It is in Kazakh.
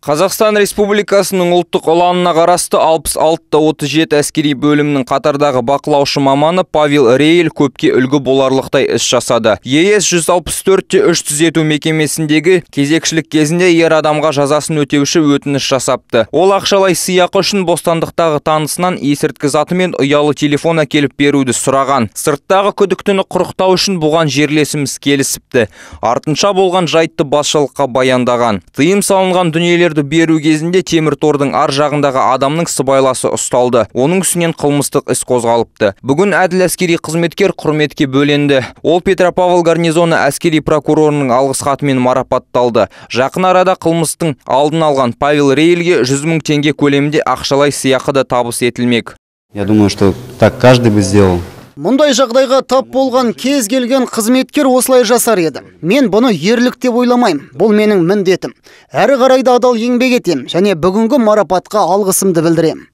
Қазақстан Республикасының ұлттық ұланына қарасты 66-37 әскери бөлімінің қатардағы бақылаушы маманы Павел Рейл көпке үлгі боларлықтай іс жасады. ЕС 164-те үш түзету мекемесіндегі кезекшілік кезінде ер адамға жазасын өтеуші өтініш жасапты. Ол ақшалай сыйақы үшін бостандықтағы танысынан есірткі заты мен ұялы телефон әкеліп беруді сұраған. Сырттағы күдіктіні құрықтау үшін бұған жерлесіміз келісіпті. Артынша болған жайтты басшылыққа баяндаған. Тыйым салынған дүниелер беру кезінде темір тордың ар жағындағы адамның сыбайласы ұсталды оның үстінен қылмыстық іс қозғалыпты бүгін әділ әскери қызметкер құрметке бөленді ол петропавл гарнизоны әскери прокурорының алғыс хатымен марапатталды жақын арада қылмыстың алдын алған павел рейльге 100 мың теңге көлемінде ақшалай сыйақы да табыс етілмек я думаю что так каждый бы сделал мұндай жағдайға тап болған кез келген қызметкер осылай жасар еді мен бұны ерлік деп ойламаймын бұл менің міндетім әрі қарайда адал еңбек етемін және бүгінгі марапатқа алғысымды білдіремін